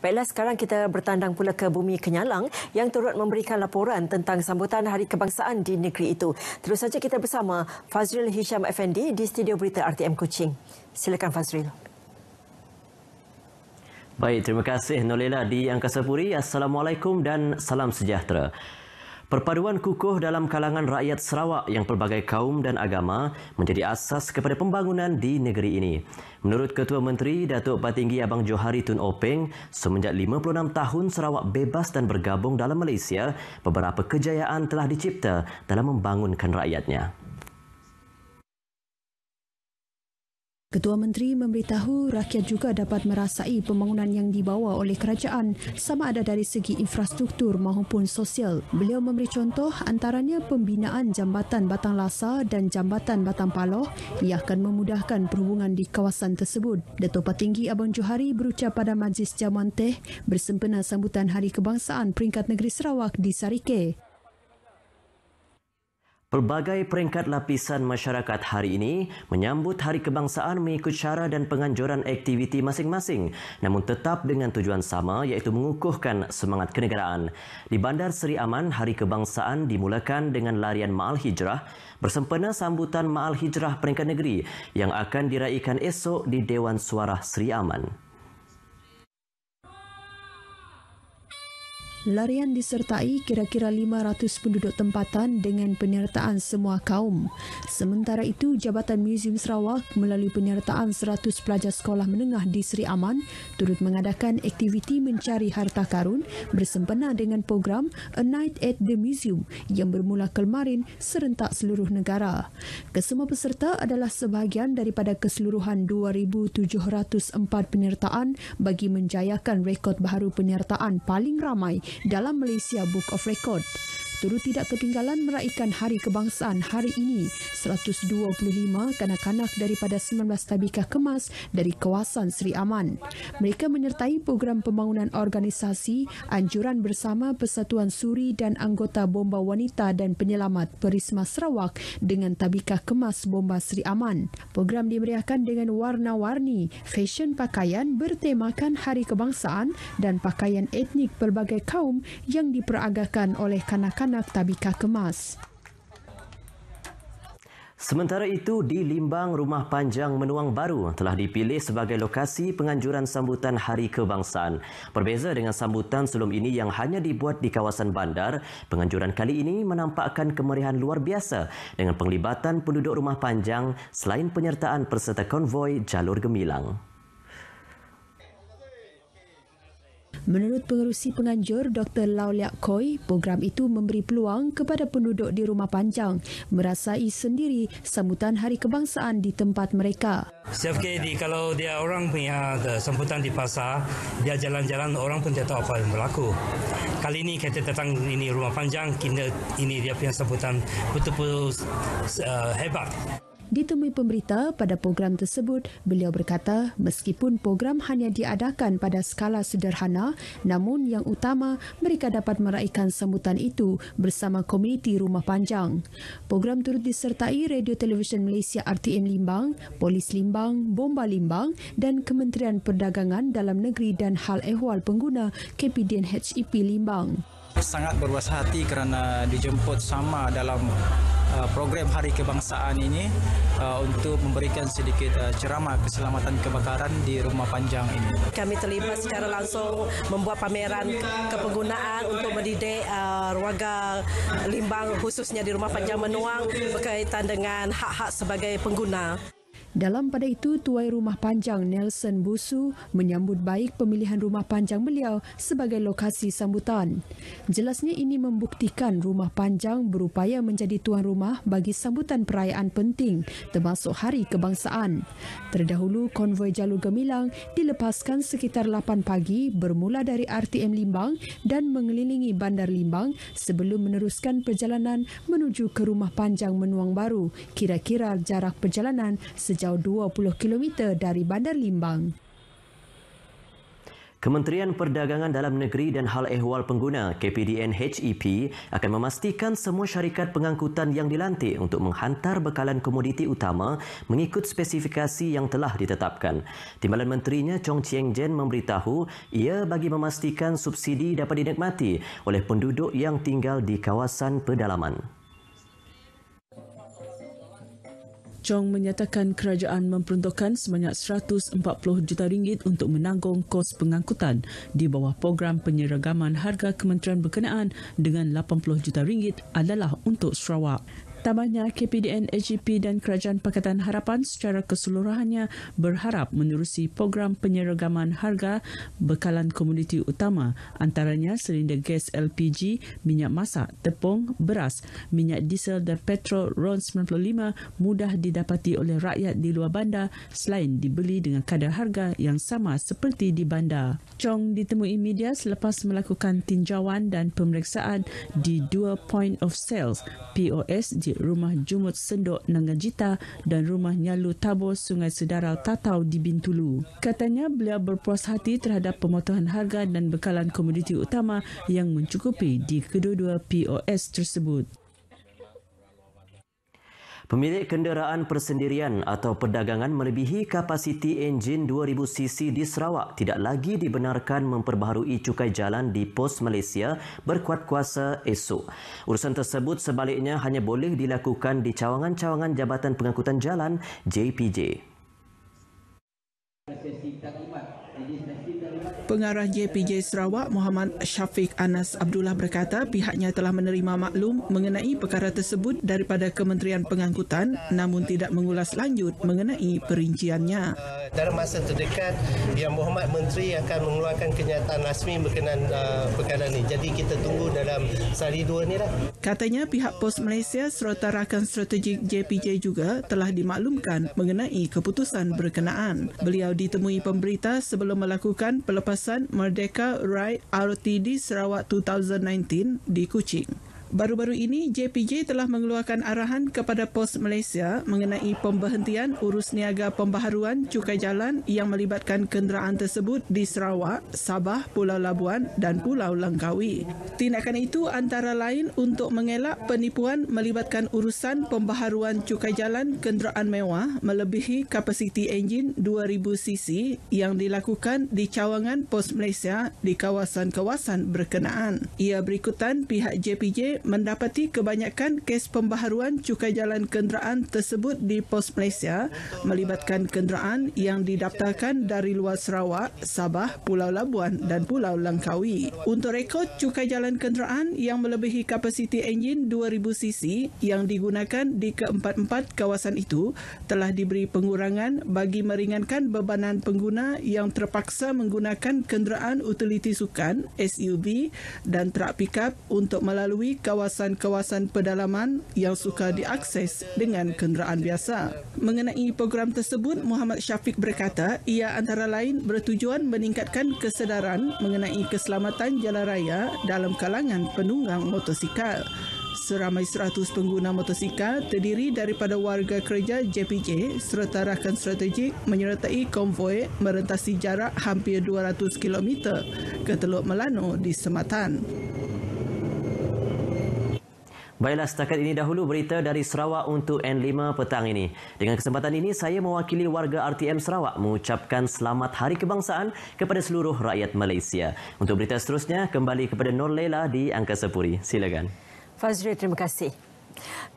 Baiklah, sekarang kita bertandang pula ke Bumi Kenyalang yang turut memberikan laporan tentang sambutan Hari Kebangsaan di negeri itu. Terus saja kita bersama Fazril Hisham Effendi di Studio Berita RTM Kuching. Silakan Fazril. Baik, terima kasih Nolela di Angkasa Puri. Assalamualaikum dan salam sejahtera. Perpaduan kukuh dalam kalangan rakyat Sarawak yang pelbagai kaum dan agama menjadi asas kepada pembangunan di negeri ini. Menurut Ketua Menteri Datuk Patinggi Abang Johari Tun Openg, semenjak 56 tahun Sarawak bebas dan bergabung dalam Malaysia, beberapa kejayaan telah dicipta dalam membangunkan rakyatnya. Ketua Menteri memberitahu rakyat juga dapat merasai pembangunan yang dibawa oleh kerajaan sama ada dari segi infrastruktur maupun sosial. Beliau memberi contoh antaranya pembinaan jambatan Batang Lasa dan jambatan Batang Paloh yang akan memudahkan perhubungan di kawasan tersebut. Datuk Patinggi Abang Johari berucap pada Majlis Jamuan Teh bersempena sambutan Hari Kebangsaan Peringkat Negeri Sarawak di Sarike. Pelbagai peringkat lapisan masyarakat hari ini menyambut Hari Kebangsaan mengikut cara dan penganjuran aktiviti masing-masing namun tetap dengan tujuan sama iaitu mengukuhkan semangat kenegaraan. Di Bandar Seri Aman, Hari Kebangsaan dimulakan dengan larian Maal Hijrah bersempena sambutan Maal Hijrah peringkat negeri yang akan diraihkan esok di Dewan Suara Seri Aman. Larian disertai kira-kira 500 penduduk tempatan dengan penyertaan semua kaum. Sementara itu, Jabatan Museum Sarawak melalui penyertaan 100 pelajar sekolah menengah di Seri Aman turut mengadakan aktiviti mencari harta karun bersempena dengan program A Night at the Museum yang bermula kemarin serentak seluruh negara. Kesemua peserta adalah sebahagian daripada keseluruhan 2,704 penyertaan bagi menjayakan rekod baru penyertaan paling ramai dalam Malaysia Book of Record turut tidak ketinggalan meraihkan Hari Kebangsaan hari ini. 125 kanak-kanak daripada 19 tabikah kemas dari kawasan Sri Aman. Mereka menyertai program pembangunan organisasi, anjuran bersama Persatuan Suri dan anggota Bomba Wanita dan Penyelamat Perisma Sarawak dengan tabikah kemas Bomba Sri Aman. Program dimeriahkan dengan warna-warni, fesyen pakaian bertemakan Hari Kebangsaan dan pakaian etnik pelbagai kaum yang diperagakan oleh kanak-kanak anak tabika kemas. Sementara itu, di Limbang, Rumah Panjang Menuang Baru telah dipilih sebagai lokasi penganjuran sambutan Hari Kebangsaan. Berbeza dengan sambutan sebelum ini yang hanya dibuat di kawasan bandar, penganjuran kali ini menampakkan kemeriahan luar biasa dengan penglibatan penduduk Rumah Panjang selain penyertaan peserta konvoy Jalur Gemilang. Menurut pengerusi penganjur Dr. Lau Liak Koi, program itu memberi peluang kepada penduduk di rumah panjang merasai sendiri sambutan hari kebangsaan di tempat mereka. Siap kalau dia orang punya eh, sambutan di pasar, dia jalan-jalan orang pun tak tahu apa yang berlaku. Kali ini kita datang ini rumah panjang, kini ini dia punya sambutan betul-betul uh, hebat. Ditemui pemberita pada program tersebut, beliau berkata meskipun program hanya diadakan pada skala sederhana, namun yang utama mereka dapat meraihkan sambutan itu bersama komuniti rumah panjang. Program turut disertai Radio Televisyen Malaysia RTM Limbang, Polis Limbang, Bomba Limbang dan Kementerian Perdagangan Dalam Negeri dan Hal Ehwal Pengguna HEP Limbang sangat berbuas hati kerana dijemput sama dalam uh, program Hari Kebangsaan ini uh, untuk memberikan sedikit uh, ceramah keselamatan kebakaran di rumah panjang ini. Kami terlibat secara langsung membuat pameran kepenggunaan untuk mendidik warga limbang khususnya di rumah panjang menuang berkaitan dengan hak-hak sebagai pengguna. Dalam pada itu, Tuai Rumah Panjang Nelson Busu menyambut baik pemilihan rumah panjang beliau sebagai lokasi sambutan. Jelasnya ini membuktikan rumah panjang berupaya menjadi tuan rumah bagi sambutan perayaan penting termasuk Hari Kebangsaan. Terdahulu, konvoi Jalur Gemilang dilepaskan sekitar 8 pagi bermula dari RTM Limbang dan mengelilingi Bandar Limbang sebelum meneruskan perjalanan menuju ke Rumah Panjang Menuang Baru kira-kira jarak perjalanan sejauh sejauh 20 km dari Bandar Limbang. Kementerian Perdagangan Dalam Negeri dan Hal Ehwal Pengguna KPDN HEP akan memastikan semua syarikat pengangkutan yang dilantik untuk menghantar bekalan komoditi utama mengikut spesifikasi yang telah ditetapkan. Timbalan Menterinya Chong Cheng Jen memberitahu ia bagi memastikan subsidi dapat dinikmati oleh penduduk yang tinggal di kawasan pedalaman. Chong menyatakan kerajaan memperuntukkan sebanyak 140 juta ringgit untuk menanggung kos pengangkutan di bawah program penyeragaman harga kementerian berkenaan dengan 80 juta ringgit adalah untuk Sarawak. Tambahnya, KPDN, AGP dan Kerajaan Pakatan Harapan secara keseluruhannya berharap menerusi program penyeragaman harga bekalan komuniti utama antaranya silinder gas LPG, minyak masak, tepung, beras, minyak diesel dan petrol RON95 mudah didapati oleh rakyat di luar bandar selain dibeli dengan kadar harga yang sama seperti di bandar. Chong ditemui media selepas melakukan tinjauan dan pemeriksaan di dua point of sales POS di di Rumah Jumut Sendok Nangajita dan Rumah Nyalu Tabor Sungai Sedara Tatau di Bintulu. Katanya beliau berpuas hati terhadap pemotongan harga dan bekalan komoditi utama yang mencukupi di kedua-dua POS tersebut. Pemilik kenderaan persendirian atau perdagangan melebihi kapasiti enjin 2000cc di Sarawak tidak lagi dibenarkan memperbaharui cukai jalan di pos Malaysia berkuat kuasa esok. Urusan tersebut sebaliknya hanya boleh dilakukan di cawangan-cawangan Jabatan Pengangkutan Jalan JPJ. Pengarah JPJ Sarawak Muhammad Syafiq Anas Abdullah berkata pihaknya telah menerima maklum mengenai perkara tersebut daripada Kementerian Pengangkutan namun tidak mengulas lanjut mengenai perinciannya. Eh, dalam masa terdekat, Yang Muhammad Menteri akan mengeluarkan kenyataan rasmi berkenaan uh, perkara ini. Jadi kita tunggu dalam sehari dua ini. Lah. Katanya pihak Pos Malaysia serta rakan strategik JPJ juga telah dimaklumkan mengenai keputusan berkenaan. Beliau ditemui pemberita sebelum melakukan pelepasan kawasan Merdeka Rai RTD Sarawak 2019 di Kuching. Baru-baru ini, JPJ telah mengeluarkan arahan kepada POS Malaysia mengenai pemberhentian urus niaga pembaharuan cukai jalan yang melibatkan kenderaan tersebut di Sarawak, Sabah, Pulau Labuan dan Pulau Langkawi. Tindakan itu antara lain untuk mengelak penipuan melibatkan urusan pembaharuan cukai jalan kenderaan mewah melebihi kapasiti enjin 2000cc yang dilakukan di cawangan POS Malaysia di kawasan-kawasan berkenaan. Ia berikutan pihak JPJ mendapati kebanyakan kes pembaharuan cukai jalan kenderaan tersebut di pos Malaysia melibatkan kenderaan yang didaftarkan dari luar Sarawak, Sabah, Pulau Labuan dan Pulau Langkawi. Untuk rekod cukai jalan kenderaan yang melebihi kapasiti enjin 2000cc yang digunakan di keempat-empat kawasan itu telah diberi pengurangan bagi meringankan bebanan pengguna yang terpaksa menggunakan kenderaan utiliti sukan SUV dan trak pickup untuk melalui ke kawasan-kawasan pedalaman yang suka diakses dengan kenderaan biasa. Mengenai program tersebut, Muhammad Syafiq berkata ia antara lain bertujuan meningkatkan kesedaran mengenai keselamatan jalan raya dalam kalangan penunggang motosikal. Seramai 100 pengguna motosikal terdiri daripada warga kerja JPJ serta rakan strategik menyertai konvoi merentasi jarak hampir 200 km ke Teluk Melano di Sematan. Baiklah setakat ini dahulu berita dari Sarawak untuk N5 petang ini. Dengan kesempatan ini saya mewakili warga RTM Sarawak mengucapkan selamat Hari Kebangsaan kepada seluruh rakyat Malaysia. Untuk berita seterusnya kembali kepada Nur Leila di Angkasa Puri. Silakan. Fazri terima kasih.